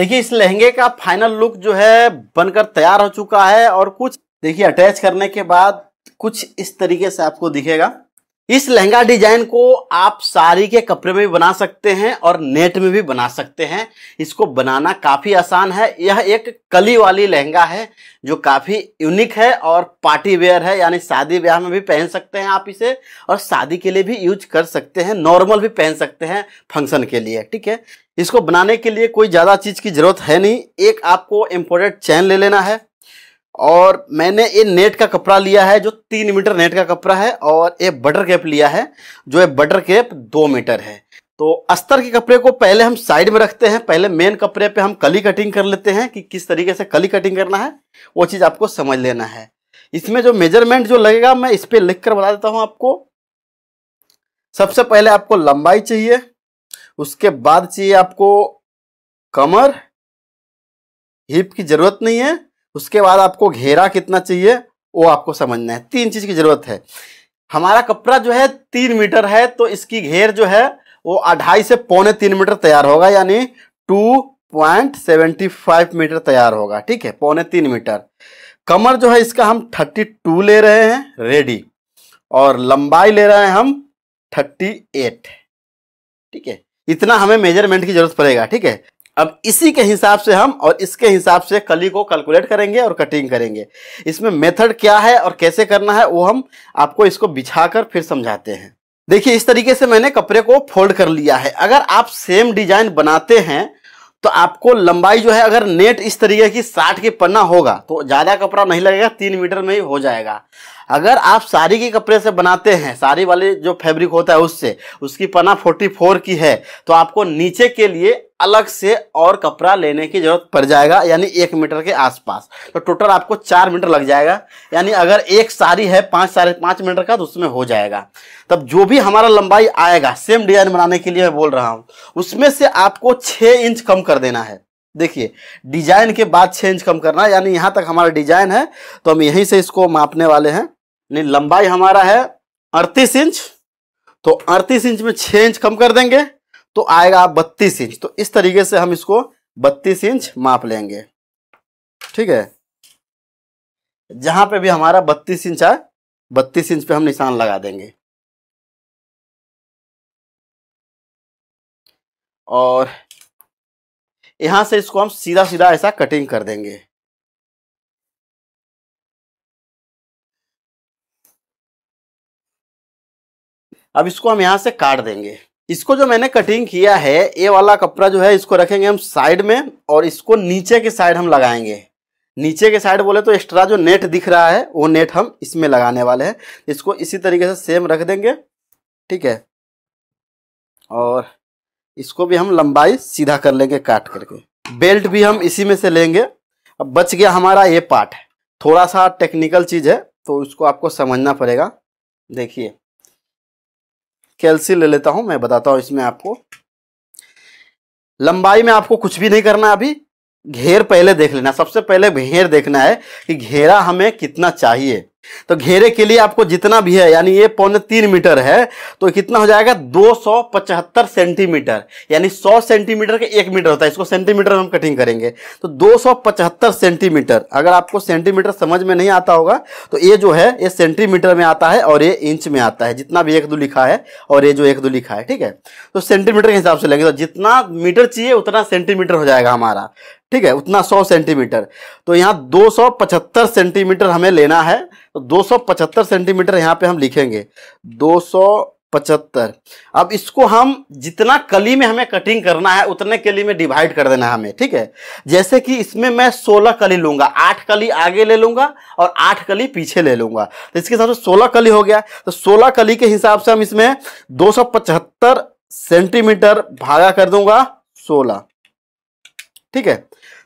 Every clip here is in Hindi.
देखिए इस लहंगे का फाइनल लुक जो है बनकर तैयार हो चुका है और कुछ देखिए अटैच करने के बाद कुछ इस तरीके से आपको दिखेगा इस लहंगा डिजाइन को आप साड़ी के कपड़े में भी बना सकते हैं और नेट में भी बना सकते हैं इसको बनाना काफ़ी आसान है यह एक कली वाली लहंगा है जो काफ़ी यूनिक है और पार्टी वेयर है यानी शादी ब्याह में भी पहन सकते हैं आप इसे और शादी के लिए भी यूज कर सकते हैं नॉर्मल भी पहन सकते हैं फंक्शन के लिए ठीक है इसको बनाने के लिए कोई ज़्यादा चीज़ की ज़रूरत है नहीं एक आपको इम्पोर्टेड चैन ले लेना है और मैंने ये नेट का कपड़ा लिया है जो तीन मीटर नेट का कपड़ा है और ये बटर कैप लिया है जो ये बटर कैप दो मीटर है तो अस्तर के कपड़े को पहले हम साइड में रखते हैं पहले मेन कपड़े पे हम कली कटिंग कर लेते हैं कि किस तरीके से कली कटिंग करना है वो चीज़ आपको समझ लेना है इसमें जो मेजरमेंट जो लगेगा मैं इस पर लिख कर बता देता हूँ आपको सबसे पहले आपको लंबाई चाहिए उसके बाद चाहिए आपको कमर हिप की ज़रूरत नहीं है उसके बाद आपको घेरा कितना चाहिए वो आपको समझना है तीन चीज़ की ज़रूरत है हमारा कपड़ा जो है तीन मीटर है तो इसकी घेर जो है वो अढ़ाई से पौने तीन मीटर तैयार होगा यानी two point seventy five metre तैयार होगा ठीक है पौने तीन मीटर कमर जो है इसका हम थर्टी टू ले रहे हैं रेडी और लंबाई ले रहे हैं हम थर्टी एट ठीक है इतना हमें मेजरमेंट की जरूरत पड़ेगा ठीक है अब इसी के हिसाब से हम और इसके हिसाब से कली को कैलकुलेट करेंगे और कटिंग करेंगे इसमें मेथड क्या है और कैसे करना है वो हम आपको इसको बिछा कर फिर समझाते हैं देखिए इस तरीके से मैंने कपड़े को फोल्ड कर लिया है अगर आप सेम डिजाइन बनाते हैं तो आपको लंबाई जो है अगर नेट इस तरीके की साठ के पन्ना होगा तो ज़्यादा कपड़ा नहीं लगेगा तीन मीटर में ही हो जाएगा अगर आप साड़ी के कपड़े से बनाते हैं साड़ी वाले जो फैब्रिक होता है उससे उसकी पना 44 की है तो आपको नीचे के लिए अलग से और कपड़ा लेने की जरूरत पड़ जाएगा यानी एक मीटर के आसपास तो टोटल आपको चार मीटर लग जाएगा यानी अगर एक साड़ी है पाँच साढ़े पाँच मीटर का तो उसमें हो जाएगा तब जो भी हमारा लंबाई आएगा सेम डिजाइन बनाने के लिए मैं बोल रहा हूँ उसमें से आपको छः इंच कम कर देना है देखिए डिजाइन के बाद छः इंच कम करना यानी यहाँ तक हमारा डिजाइन है तो हम यहीं से इसको मापने वाले हैं नहीं लंबाई हमारा है अड़तीस इंच तो अड़तीस इंच में छह इंच कम कर देंगे तो आएगा बत्तीस इंच तो इस तरीके से हम इसको बत्तीस इंच माप लेंगे ठीक है जहां पे भी हमारा बत्तीस इंच है बत्तीस इंच पे हम निशान लगा देंगे और यहां से इसको हम सीधा सीधा ऐसा कटिंग कर देंगे अब इसको हम यहाँ से काट देंगे इसको जो मैंने कटिंग किया है ये वाला कपड़ा जो है इसको रखेंगे हम साइड में और इसको नीचे के साइड हम लगाएंगे नीचे के साइड बोले तो एक्स्ट्रा जो नेट दिख रहा है वो नेट हम इसमें लगाने वाले हैं इसको इसी तरीके से सेम रख देंगे ठीक है और इसको भी हम लंबाई सीधा कर लेंगे काट करके बेल्ट भी हम इसी में से लेंगे अब बच गया हमारा ये पार्ट थोड़ा सा टेक्निकल चीज़ है तो इसको आपको समझना पड़ेगा देखिए कैलसी ले लेता हूं मैं बताता हूं इसमें आपको लंबाई में आपको कुछ भी नहीं करना अभी घेर पहले देख लेना सबसे पहले घेर देखना है कि घेरा हमें कितना चाहिए तो घेरे के लिए आपको जितना भी है यानी ये पौने तीन मीटर है तो कितना हो जाएगा दो सौ पचहत्तर सेंटीमीटर यानी सौ सेंटीमीटर का एक मीटर होता है इसको सेंटीमीटर में हम कटिंग करेंगे तो दो सौ पचहत्तर सेंटीमीटर अगर आपको सेंटीमीटर समझ में नहीं आता होगा तो ये जो है ये सेंटीमीटर में आता है और ये इंच में आता है जितना भी एक दो लिखा है और ये जो एक दो लिखा है ठीक है तो सेंटीमीटर के हिसाब से लेंगे तो जितना मीटर चाहिए उतना सेंटीमीटर हो जाएगा हमारा ठीक है उतना 100 सेंटीमीटर तो यहाँ 275 सेंटीमीटर हमें लेना है तो 275 सेंटीमीटर यहाँ पे हम लिखेंगे 275 अब इसको हम जितना कली में हमें कटिंग करना है उतने कली में डिवाइड कर देना है हमें ठीक है जैसे कि इसमें मैं 16 कली लूंगा 8 कली आगे ले लूंगा और 8 कली पीछे ले लूंगा तो इसके हिसाब से सोलह कली हो गया तो सोलह कली के हिसाब से हम इसमें दो सेंटीमीटर भागा कर दूंगा सोलह ठीक है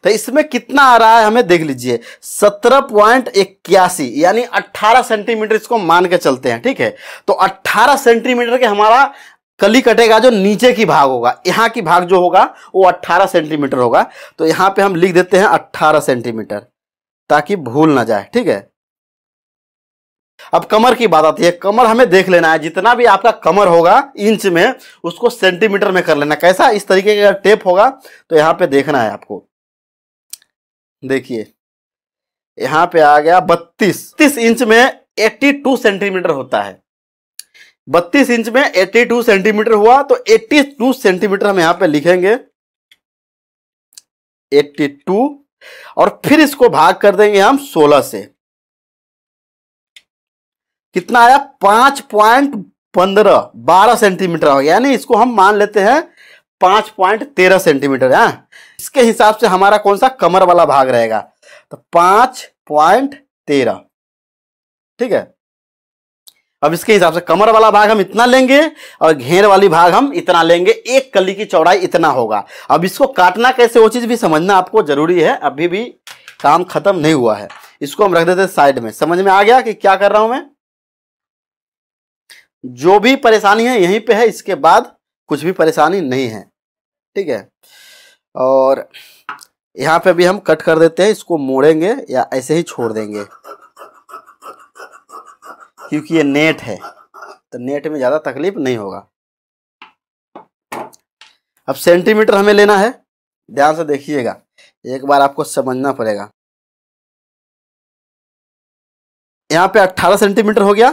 तो इसमें कितना आ रहा है हमें देख लीजिए सत्रह पॉइंट इक्यासी यानी अट्ठारह सेंटीमीटर इसको मान के चलते हैं ठीक है तो अट्ठारह सेंटीमीटर के हमारा कली कटेगा जो नीचे की भाग होगा यहाँ की भाग जो होगा वो 18 सेंटीमीटर होगा तो यहाँ पे हम लिख देते हैं 18 सेंटीमीटर ताकि भूल ना जाए ठीक है अब कमर की बात आती है कमर हमें देख लेना है जितना भी आपका कमर होगा इंच में उसको सेंटीमीटर में कर लेना कैसा इस तरीके का टेप होगा तो यहां पे देखना है आपको देखिए यहां पे आ गया बत्तीस तीस इंच में 82 सेंटीमीटर होता है 32 इंच में 82 सेंटीमीटर हुआ तो 82 सेंटीमीटर हम यहां पे लिखेंगे 82 और फिर इसको भाग कर देंगे हम 16 से कितना आया पांच पॉइंट पंद्रह बारह सेंटीमीटर हो गया यानी इसको हम मान लेते हैं पांच पॉइंट तेरह सेंटीमीटर है हाँ? इसके हिसाब से हमारा कौन सा कमर वाला भाग रहेगा तो पांच पॉइंट तेरह ठीक है अब इसके हिसाब से कमर वाला भाग हम इतना लेंगे और घेर वाली भाग हम इतना लेंगे एक कली की चौड़ाई इतना होगा अब इसको काटना कैसे वो चीज़ भी समझना आपको जरूरी है अभी भी काम खत्म नहीं हुआ है इसको हम रख देते साइड में समझ में आ गया कि क्या कर रहा हूं मैं जो भी परेशानी है यहीं पे है इसके बाद कुछ भी परेशानी नहीं है ठीक है और यहाँ पे भी हम कट कर देते हैं इसको मोड़ेंगे या ऐसे ही छोड़ देंगे क्योंकि ये नेट है तो नेट में ज़्यादा तकलीफ नहीं होगा अब सेंटीमीटर हमें लेना है ध्यान से देखिएगा एक बार आपको समझना पड़ेगा यहाँ पे 18 सेंटीमीटर हो गया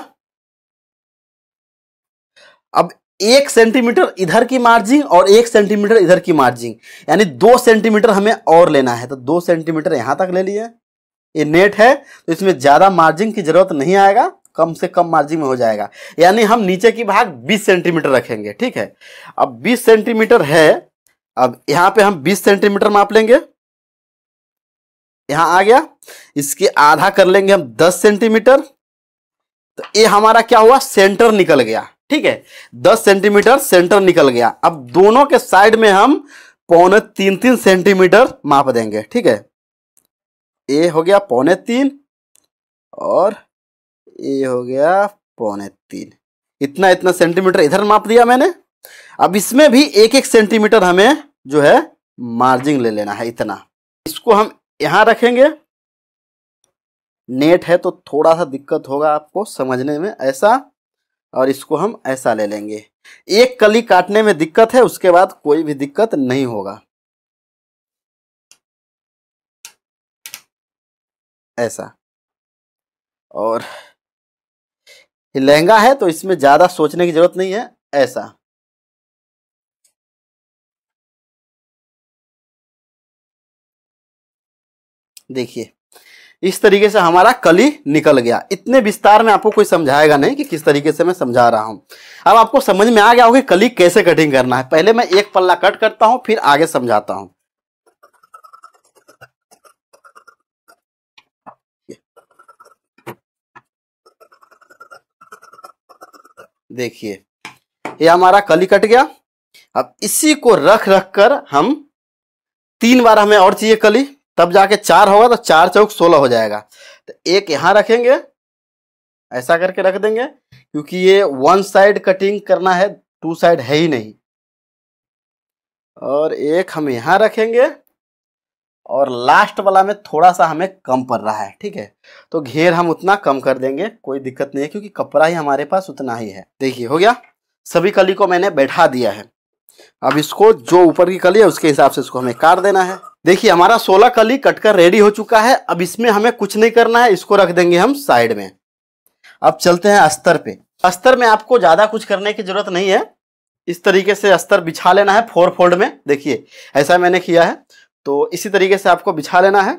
अब एक सेंटीमीटर इधर की मार्जिन और एक सेंटीमीटर इधर की मार्जिन यानी दो सेंटीमीटर हमें और लेना है तो दो सेंटीमीटर यहां तक ले लिए ये नेट है तो इसमें ज़्यादा मार्जिन की ज़रूरत नहीं आएगा कम से कम मार्जिन में हो जाएगा यानी हम नीचे की भाग 20 सेंटीमीटर रखेंगे ठीक है अब 20 सेंटीमीटर है अब यहां पे हम 20 सेंटीमीटर माप लेंगे यहां आ गया इसके आधा कर लेंगे हम 10 सेंटीमीटर तो ये हमारा क्या हुआ सेंटर निकल गया ठीक है दस सेंटीमीटर सेंटर निकल गया अब दोनों के साइड में हम पौने तीन तीन सेंटीमीटर माप देंगे ठीक है ए हो गया पौने तीन और ए हो गया पौने तीन इतना इतना सेंटीमीटर इधर माप दिया मैंने अब इसमें भी एक एक सेंटीमीटर हमें जो है मार्जिन ले लेना है इतना इसको हम यहां रखेंगे नेट है तो थोड़ा सा दिक्कत होगा आपको समझने में ऐसा और इसको हम ऐसा ले लेंगे एक कली काटने में दिक्कत है उसके बाद कोई भी दिक्कत नहीं होगा ऐसा और लहंगा है तो इसमें ज़्यादा सोचने की ज़रूरत नहीं है ऐसा देखिए इस तरीके से हमारा कली निकल गया इतने विस्तार में आपको कोई समझाएगा नहीं कि किस तरीके से मैं समझा रहा हूं अब आपको समझ में आ गया होगा कि कली कैसे कटिंग करना है पहले मैं एक पल्ला कट करता हूं फिर आगे समझाता हूं देखिए ये हमारा कली कट गया अब इसी को रख रख कर हम तीन बार हमें और चाहिए कली तब जाके चार होगा तो चार चौक सोलह हो जाएगा तो एक यहाँ रखेंगे ऐसा करके रख देंगे क्योंकि ये वन साइड कटिंग करना है टू साइड है ही नहीं और एक हम यहाँ रखेंगे और लास्ट वाला में थोड़ा सा हमें कम पड़ रहा है ठीक है तो घेर हम उतना कम कर देंगे कोई दिक्कत नहीं है क्योंकि कपड़ा ही हमारे पास उतना ही है देखिए हो गया सभी कली को मैंने बैठा दिया है अब इसको जो ऊपर की कली है उसके हिसाब से इसको हमें काट देना है देखिए हमारा सोलह कली कटकर रेडी हो चुका है अब इसमें हमें कुछ नहीं करना है इसको रख देंगे हम साइड में अब चलते हैं अस्तर पे अस्तर में आपको ज़्यादा कुछ करने की ज़रूरत नहीं है इस तरीके से अस्तर बिछा लेना है फोर फोल्ड में देखिए ऐसा मैंने किया है तो इसी तरीके से आपको बिछा लेना है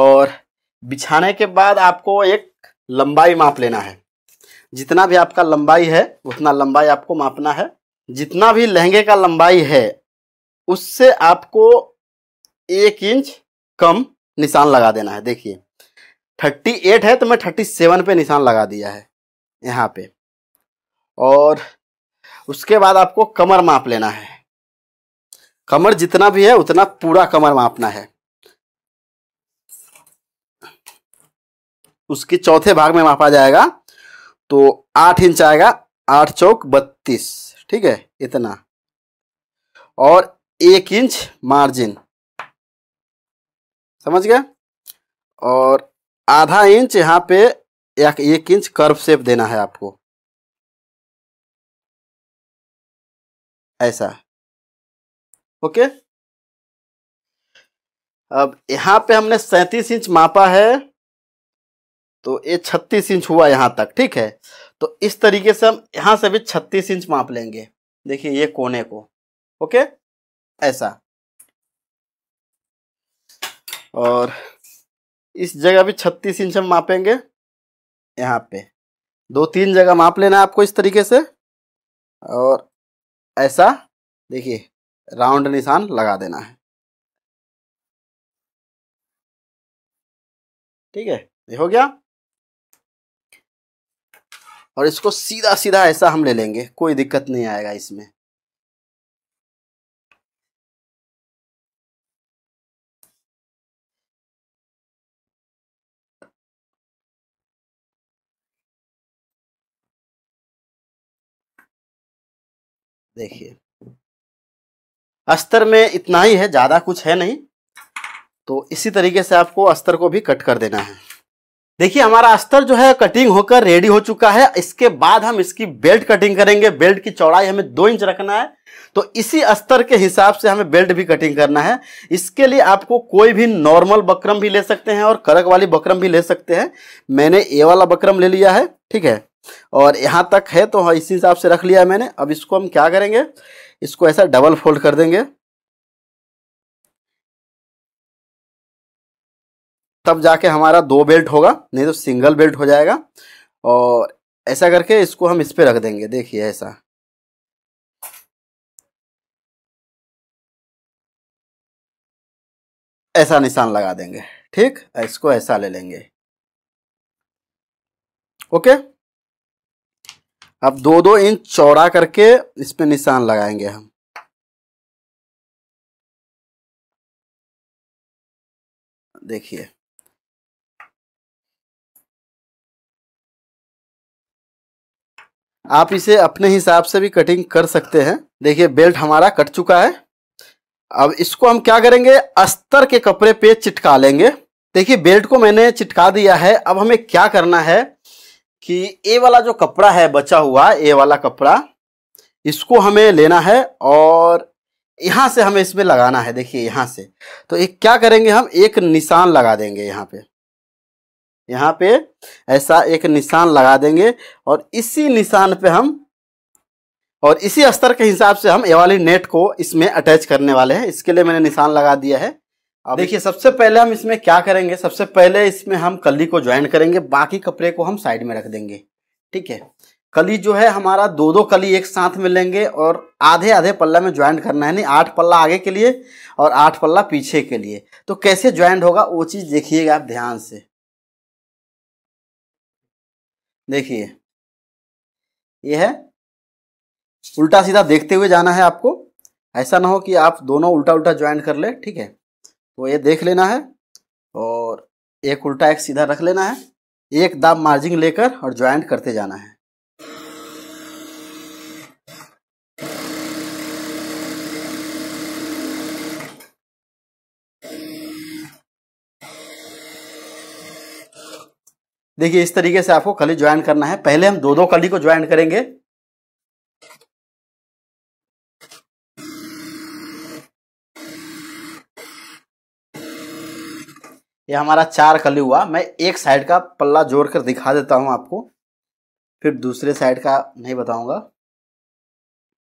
और बिछाने के बाद आपको एक लंबाई माप लेना है जितना भी आपका लंबाई है उतना लंबाई आपको मापना है जितना भी लहंगे का लंबाई है उससे आपको एक इंच कम निशान लगा देना है देखिए 38 है तो मैं 37 पे निशान लगा दिया है यहाँ पे और उसके बाद आपको कमर माप लेना है कमर जितना भी है उतना पूरा कमर मापना है उसके चौथे भाग में मापा जाएगा तो आठ इंच आएगा आठ चौक बत्तीस ठीक है इतना और एक इंच मार्जिन समझ गया और आधा इंच यहाँ पे एक, एक इंच कर्व सेप देना है आपको ऐसा ओके अब यहाँ पे हमने सैंतीस इंच मापा है तो ये छत्तीस इंच हुआ यहाँ तक ठीक है तो इस तरीके से हम यहाँ से भी छत्तीस इंच माप लेंगे देखिए ये कोने को ओके ऐसा और इस जगह भी छत्तीस इंच हम मापेंगे यहाँ पे दो तीन जगह माप लेना है आपको इस तरीके से और ऐसा देखिए राउंड निशान लगा देना है ठीक है ये हो गया और इसको सीधा सीधा ऐसा हम ले लेंगे कोई दिक्कत नहीं आएगा इसमें देखिए अस्तर में इतना ही है ज़्यादा कुछ है नहीं तो इसी तरीके से आपको अस्तर को भी कट कर देना है देखिए हमारा अस्तर जो है कटिंग होकर रेडी हो चुका है इसके बाद हम इसकी बेल्ट कटिंग करेंगे बेल्ट की चौड़ाई हमें दो इंच रखना है तो इसी अस्तर के हिसाब से हमें बेल्ट भी कटिंग करना है इसके लिए आपको कोई भी नॉर्मल बकरम भी ले सकते हैं और करक वाली बकरम भी ले सकते हैं मैंने ए वाला बकरम ले लिया है ठीक है और यहाँ तक है तो हाँ, इसी हिसाब से रख लिया मैंने अब इसको हम क्या करेंगे इसको ऐसा डबल फोल्ड कर देंगे तब जाके हमारा दो बेल्ट होगा नहीं तो सिंगल बेल्ट हो जाएगा और ऐसा करके इसको हम इस पर रख देंगे देखिए ऐसा ऐसा निशान लगा देंगे ठीक इसको ऐसा ले लेंगे ओके अब दो दो इंच चौड़ा करके इस पर निशान लगाएंगे हम देखिए आप इसे अपने हिसाब से भी कटिंग कर सकते हैं देखिए बेल्ट हमारा कट चुका है अब इसको हम क्या करेंगे अस्तर के कपड़े पे चिटका लेंगे देखिए बेल्ट को मैंने चिटका दिया है अब हमें क्या करना है कि ये वाला जो कपड़ा है बचा हुआ ये वाला कपड़ा इसको हमें लेना है और यहाँ से हमें इसमें लगाना है देखिए यहाँ से तो एक क्या करेंगे हम एक निशान लगा देंगे यहाँ पे यहाँ पे ऐसा एक निशान लगा देंगे और इसी निशान पे हम और इसी स्तर के हिसाब से हम ये वाली नेट को इसमें अटैच करने वाले हैं इसके लिए मैंने निशान लगा दिया है देखिए सबसे पहले हम इसमें क्या करेंगे सबसे पहले इसमें हम कली को ज्वाइन करेंगे बाकी कपड़े को हम साइड में रख देंगे ठीक है कली जो है हमारा दो दो कली एक साथ में लेंगे और आधे आधे पल्ला में ज्वाइंट करना है नहीं आठ पल्ला आगे के लिए और आठ पल्ला पीछे के लिए तो कैसे ज्वाइंट होगा वो चीज़ देखिएगा आप ध्यान से देखिए ये है उल्टा सीधा देखते हुए जाना है आपको ऐसा ना हो कि आप दोनों उल्टा उल्टा ज्वाइंट कर ले ठीक है तो ये देख लेना है और एक उल्टा एक सीधा रख लेना है एक दाम मार्जिन लेकर और ज्वाइंट करते जाना है देखिए इस तरीके से आपको कली ज्वाइन करना है पहले हम दो दो कली को ज्वाइन करेंगे ये हमारा चार कली हुआ मैं एक साइड का पल्ला जोड़ कर दिखा देता हूँ आपको फिर दूसरे साइड का नहीं बताऊँगा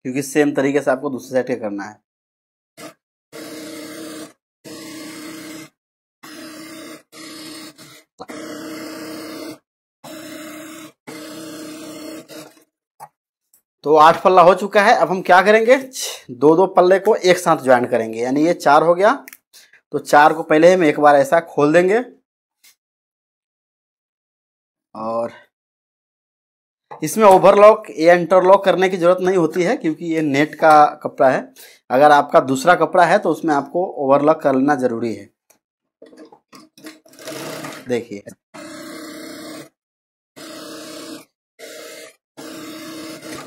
क्योंकि सेम तरीके से आपको दूसरे साइड का करना है तो आठ पल्ला हो चुका है अब हम क्या करेंगे दो दो पल्ले को एक साथ ज्वाइन करेंगे यानी ये चार हो गया तो चार को पहले हम एक बार ऐसा खोल देंगे और इसमें ओवरलॉक या इंटरलॉक करने की ज़रूरत नहीं होती है क्योंकि ये नेट का कपड़ा है अगर आपका दूसरा कपड़ा है तो उसमें आपको ओवरलॉक कर लेना ज़रूरी है देखिए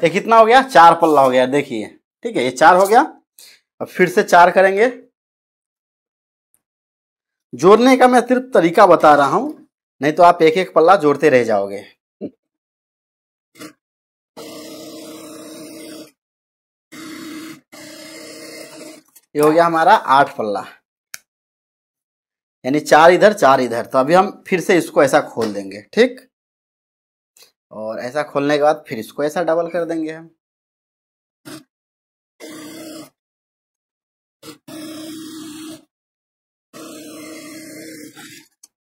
ये कितना हो गया चार पल्ला हो गया देखिए ठीक है ये चार हो गया अब फिर से चार करेंगे जोड़ने का मैं सिर्फ तरीका बता रहा हूं नहीं तो आप एक एक पल्ला जोड़ते रह जाओगे ये हो गया हमारा आठ पल्ला यानी चार इधर चार इधर तो अभी हम फिर से इसको ऐसा खोल देंगे ठीक और ऐसा खोलने के बाद फिर इसको ऐसा डबल कर देंगे हम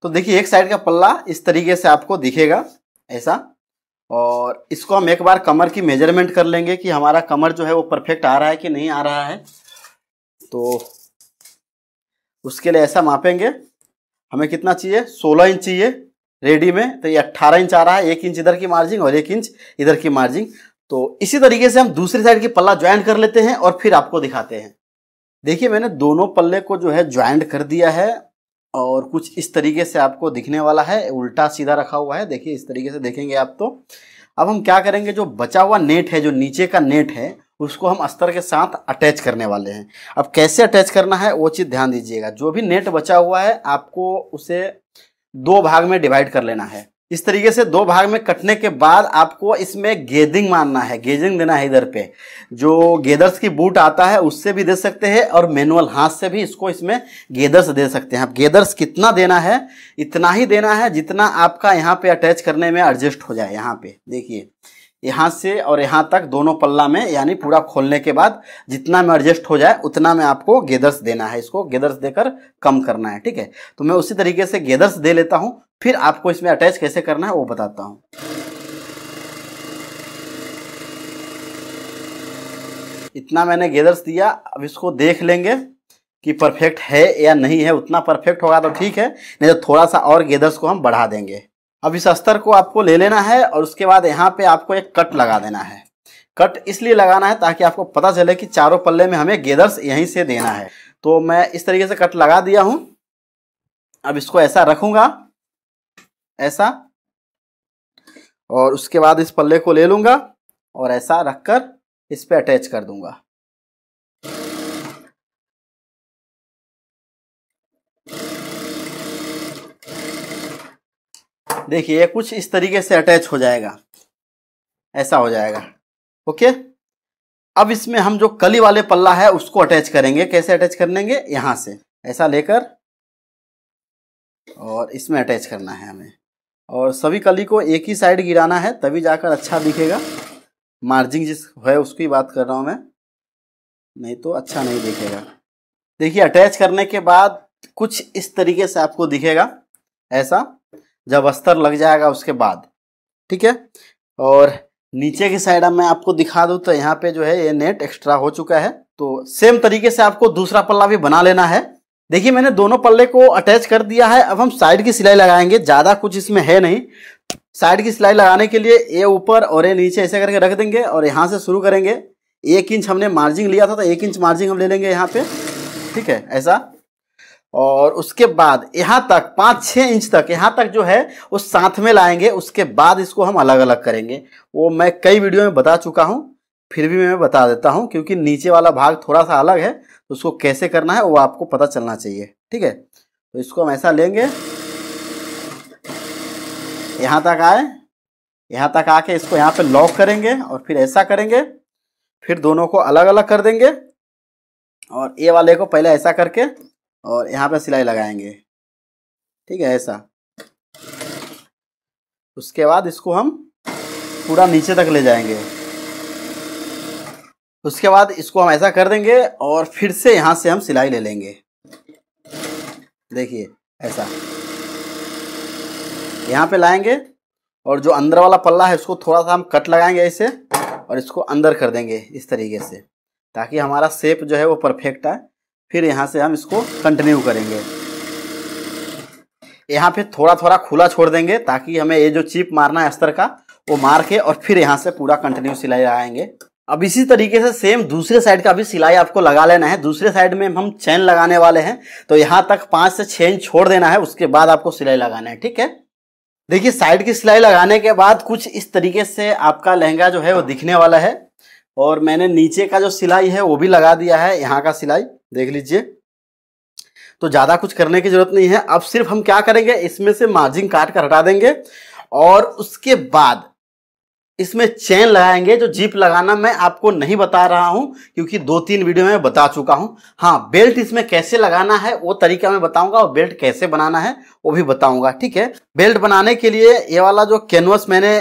तो देखिए एक साइड का पल्ला इस तरीके से आपको दिखेगा ऐसा और इसको हम एक बार कमर की मेजरमेंट कर लेंगे कि हमारा कमर जो है वो परफेक्ट आ रहा है कि नहीं आ रहा है तो उसके लिए ऐसा मापेंगे हमें कितना चाहिए सोलह इंच चाहिए रेडी में तो ये अट्ठारह इंच आ रहा है एक इंच इधर की मार्जिंग और एक इंच इधर की मार्जिंग तो इसी तरीके से हम दूसरी साइड की पल्ला ज्वाइंट कर लेते हैं और फिर आपको दिखाते हैं देखिए मैंने दोनों पल्ले को जो है ज्वाइंट कर दिया है और कुछ इस तरीके से आपको दिखने वाला है उल्टा सीधा रखा हुआ है देखिए इस तरीके से देखेंगे आप तो अब हम क्या करेंगे जो बचा हुआ नेट है जो नीचे का नेट है उसको हम अस्तर के साथ अटैच करने वाले हैं अब कैसे अटैच करना है वो चीज़ ध्यान दीजिएगा जो भी नेट बचा हुआ है आपको उसे दो भाग में डिवाइड कर लेना है इस तरीके से दो भाग में कटने के बाद आपको इसमें गेदिंग मारना है गेजिंग देना है इधर पे जो गेदर्स की बूट आता है उससे भी दे सकते हैं और मैनुअल हाथ से भी इसको इसमें गेदर्स दे सकते हैं आप गेदर्स कितना देना है इतना ही देना है जितना आपका यहाँ पे अटैच करने में एडजस्ट हो जाए यहाँ पे देखिए यहाँ से और यहाँ तक दोनों पल्ला में यानी पूरा खोलने के बाद जितना में एडजस्ट हो जाए उतना में आपको गेदर्स देना है इसको गेदर्स देकर कम करना है ठीक है तो मैं उसी तरीके से गेदर्स दे लेता हूँ फिर आपको इसमें अटैच कैसे करना है वो बताता हूँ इतना मैंने गेदर्स दिया अब इसको देख लेंगे कि परफेक्ट है या नहीं है उतना परफेक्ट होगा तो ठीक है नहीं तो थोड़ा सा और गेदर्स को हम बढ़ा देंगे अब इस अस्तर को आपको ले लेना है और उसके बाद यहाँ पे आपको एक कट लगा देना है कट इसलिए लगाना है ताकि आपको पता चले कि चारों पल्ले में हमें गेदर्स यहीं से देना है तो मैं इस तरीके से कट लगा दिया हूँ अब इसको ऐसा रखूँगा ऐसा और उसके बाद इस पल्ले को ले लूँगा और ऐसा रख कर इस पर अटैच कर दूँगा देखिए कुछ इस तरीके से अटैच हो जाएगा ऐसा हो जाएगा ओके अब इसमें हम जो कली वाले पल्ला है उसको अटैच करेंगे कैसे अटैच कर लेंगे यहाँ से ऐसा लेकर और इसमें अटैच करना है हमें और सभी कली को एक ही साइड गिराना है तभी जाकर अच्छा दिखेगा मार्जिन जिस है उसकी बात कर रहा हूँ मैं नहीं तो अच्छा नहीं दिखेगा देखिए अटैच करने के बाद कुछ इस तरीके से आपको दिखेगा ऐसा जब अस्तर लग जाएगा उसके बाद ठीक है और नीचे की साइड मैं आपको दिखा दूँ तो यहाँ पे जो है ये नेट एक्स्ट्रा हो चुका है तो सेम तरीके से आपको दूसरा पल्ला भी बना लेना है देखिए मैंने दोनों पल्ले को अटैच कर दिया है अब हम साइड की सिलाई लगाएंगे ज़्यादा कुछ इसमें है नहीं साइड की सिलाई लगाने के लिए ये ऊपर और ये नीचे ऐसे करके रख देंगे और यहाँ से शुरू करेंगे एक इंच हमने मार्जिंग लिया था तो एक इंच मार्जिंग हम ले लेंगे यहाँ पे ठीक है ऐसा और उसके बाद यहाँ तक पाँच छः इंच तक यहाँ तक जो है वो साथ में लाएंगे उसके बाद इसको हम अलग अलग करेंगे वो मैं कई वीडियो में बता चुका हूँ फिर भी मैं बता देता हूँ क्योंकि नीचे वाला भाग थोड़ा सा अलग है तो उसको कैसे करना है वो आपको पता चलना चाहिए ठीक है तो इसको हम ऐसा लेंगे यहाँ तक आए यहाँ तक आके इसको यहाँ पर लॉक करेंगे और फिर ऐसा करेंगे फिर दोनों को अलग अलग कर देंगे और ए वाले को पहले ऐसा करके और यहाँ पर सिलाई लगाएंगे ठीक है ऐसा उसके बाद इसको हम पूरा नीचे तक ले जाएंगे उसके बाद इसको हम ऐसा कर देंगे और फिर से यहाँ से हम सिलाई ले लेंगे देखिए ऐसा यहाँ पे लाएंगे और जो अंदर वाला पल्ला है उसको थोड़ा सा हम कट लगाएंगे ऐसे और इसको अंदर कर देंगे इस तरीके से ताकि हमारा शेप जो है वो परफेक्ट आए फिर यहाँ से हम इसको कंटिन्यू करेंगे यहाँ पे थोड़ा थोड़ा खुला छोड़ देंगे ताकि हमें ये जो चिप मारना है स्तर का वो मार के और फिर यहाँ से पूरा कंटिन्यू सिलाई लगाएंगे अब इसी तरीके से सेम दूसरे साइड का भी सिलाई आपको लगा लेना है दूसरे साइड में हम चैन लगाने वाले हैं तो यहाँ तक पाँच से छः इंच छोड़ देना है उसके बाद आपको सिलाई लगाना है ठीक है देखिए साइड की सिलाई लगाने के बाद कुछ इस तरीके से आपका लहंगा जो है वो दिखने वाला है और मैंने नीचे का जो सिलाई है वो भी लगा दिया है यहाँ का सिलाई देख लीजिए तो ज़्यादा कुछ करने की ज़रूरत नहीं है अब सिर्फ हम क्या करेंगे इसमें से मार्जिन काट कर हटा देंगे और उसके बाद इसमें चैन लगाएंगे जो जीप लगाना मैं आपको नहीं बता रहा हूं क्योंकि दो तीन वीडियो में बता चुका हूं हाँ बेल्ट इसमें कैसे लगाना है वो तरीका मैं बताऊंगा और बेल्ट कैसे बनाना है वो भी बताऊंगा ठीक है बेल्ट बनाने के लिए ये वाला जो कैनवस मैंने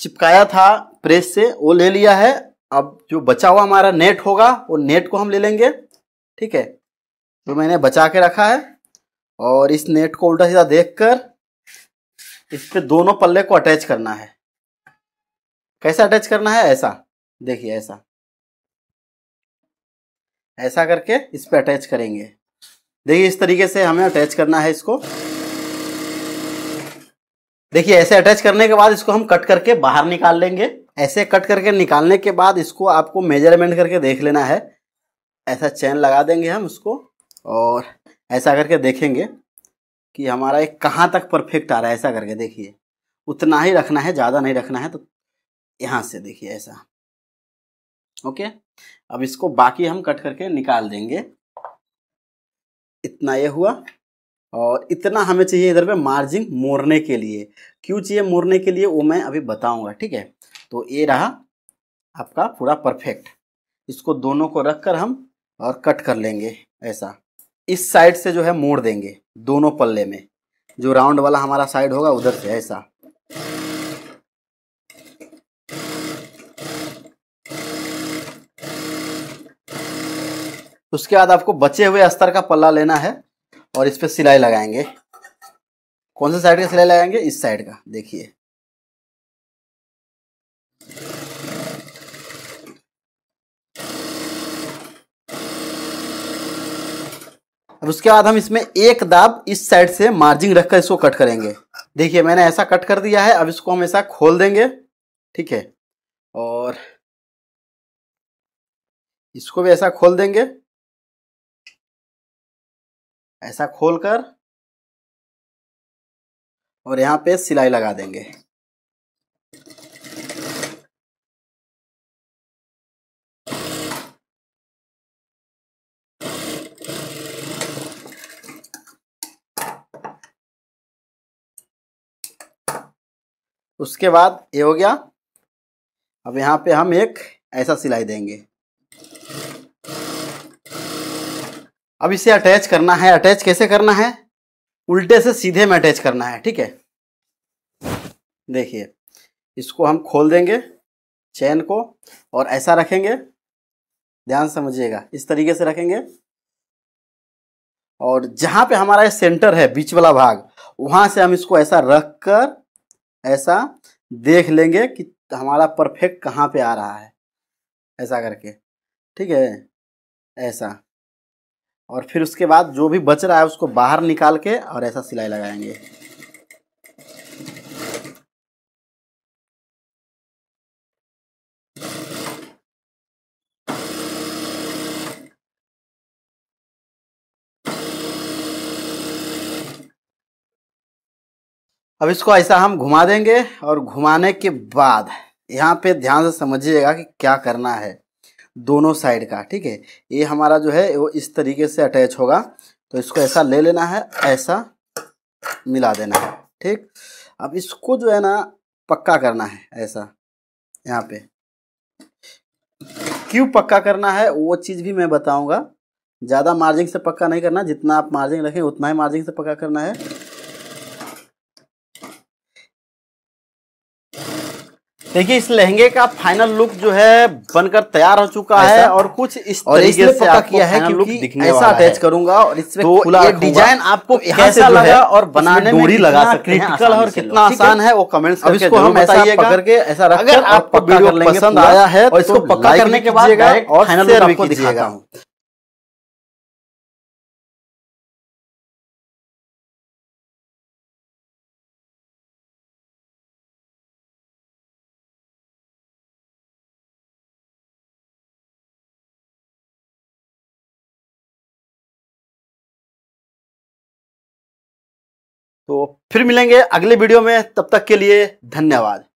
चिपकाया था प्रेस से वो ले लिया है अब जो बचा हुआ हमारा नेट होगा वो नेट को हम ले लेंगे ठीक है तो मैंने बचा के रखा है और इस नेट को उल्टा सीधा देख कर इस पर दोनों पल्ले को अटैच करना है कैसे अटैच करना है ऐसा देखिए ऐसा ऐसा करके इस पर अटैच करेंगे देखिए इस तरीके से हमें अटैच करना है इसको देखिए ऐसे अटैच करने के बाद इसको हम कट करके बाहर निकाल लेंगे ऐसे कट करके निकालने के बाद इसको आपको मेजरमेंट करके देख लेना है ऐसा चैन लगा देंगे हम उसको और ऐसा करके देखेंगे कि हमारा एक कहाँ तक परफेक्ट आ रहा है ऐसा करके देखिए उतना ही रखना है ज़्यादा नहीं रखना है तो यहाँ से देखिए ऐसा ओके अब इसको बाकी हम कट करके निकाल देंगे इतना ये हुआ और इतना हमें चाहिए इधर पे मार्जिन मोड़ने के लिए क्यों चाहिए मोड़ने के लिए वो मैं अभी बताऊंगा ठीक है तो ये रहा आपका पूरा परफेक्ट इसको दोनों को रख कर हम और कट कर लेंगे ऐसा इस साइड से जो है मोड़ देंगे दोनों पल्ले में जो राउंड वाला हमारा साइड होगा उधर से ऐसा उसके बाद आपको बचे हुए अस्तर का पल्ला लेना है और इस पर सिलाई लगाएंगे कौन से साइड का सिलाई लगाएंगे इस साइड का देखिए अब उसके बाद हम इसमें एक दाब इस साइड से मार्जिन रखकर इसको कट करेंगे देखिए मैंने ऐसा कट कर दिया है अब इसको हम ऐसा खोल देंगे ठीक है और इसको भी ऐसा खोल देंगे ऐसा खोलकर और यहाँ पे सिलाई लगा देंगे उसके बाद ये हो गया अब यहाँ पे हम एक ऐसा सिलाई देंगे अब इसे अटैच करना है अटैच कैसे करना है उल्टे से सीधे में अटैच करना है ठीक है देखिए इसको हम खोल देंगे चैन को और ऐसा रखेंगे ध्यान समझिएगा इस तरीके से रखेंगे और जहाँ पे हमारा ये सेंटर है बीच वाला भाग वहाँ से हम इसको ऐसा रख कर ऐसा देख लेंगे कि हमारा परफेक्ट कहाँ पे आ रहा है ऐसा करके ठीक है ऐसा और फिर उसके बाद जो भी बच रहा है उसको बाहर निकाल के और ऐसा सिलाई लगाएंगे अब इसको ऐसा हम घुमा देंगे और घुमाने के बाद यहाँ पे ध्यान से समझिएगा कि क्या करना है दोनों साइड का ठीक है ये हमारा जो है वो इस तरीके से अटैच होगा तो इसको ऐसा ले लेना है ऐसा मिला देना है ठीक अब इसको जो है ना पक्का करना है ऐसा यहाँ पे क्यों पक्का करना है वो चीज़ भी मैं बताऊंगा ज़्यादा मार्जिन से पक्का नहीं करना जितना आप मार्जिन रखें उतना ही मार्जिन से पक्का करना है देखिए इस लहंगे का फाइनल लुक जो है बनकर तैयार हो चुका है और कुछ इस तरीके से आपको किया है लुक दिखने ऐसा अटैच करूंगा और इसमें तो खुला डिजाइन आपको तो कैसा लगा और बनाने डोरी लगा सकते हैं क्रिटिकल और कितना आसान है वो कमेंट्स करके जरूर बताइए के ऐसा अगर आपको वीडियो पसंद आया है और इसको तो पक्का करने के बाद और आपको दिखाता कीजिएगा तो फिर मिलेंगे अगले वीडियो में तब तक के लिए धन्यवाद